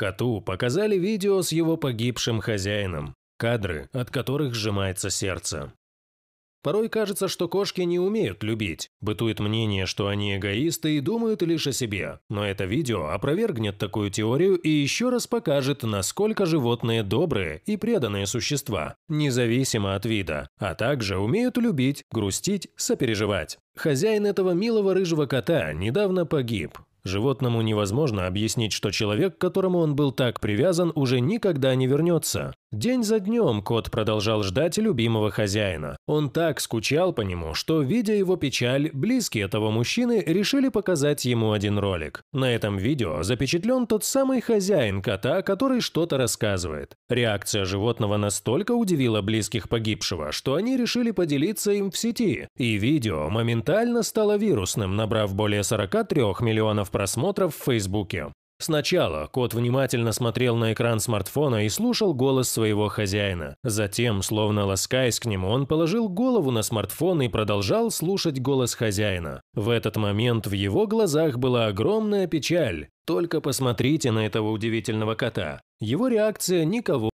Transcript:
Коту показали видео с его погибшим хозяином, кадры, от которых сжимается сердце. Порой кажется, что кошки не умеют любить. Бытует мнение, что они эгоисты и думают лишь о себе. Но это видео опровергнет такую теорию и еще раз покажет, насколько животные добрые и преданные существа, независимо от вида, а также умеют любить, грустить, сопереживать. Хозяин этого милого рыжего кота недавно погиб. Животному невозможно объяснить, что человек, к которому он был так привязан, уже никогда не вернется. День за днем кот продолжал ждать любимого хозяина. Он так скучал по нему, что, видя его печаль, близкие этого мужчины решили показать ему один ролик. На этом видео запечатлен тот самый хозяин кота, который что-то рассказывает. Реакция животного настолько удивила близких погибшего, что они решили поделиться им в сети, и видео моментально стало вирусным, набрав более 43 миллионов просмотров в Фейсбуке. Сначала кот внимательно смотрел на экран смартфона и слушал голос своего хозяина. Затем, словно ласкаясь к нему, он положил голову на смартфон и продолжал слушать голос хозяина. В этот момент в его глазах была огромная печаль. Только посмотрите на этого удивительного кота. Его реакция никого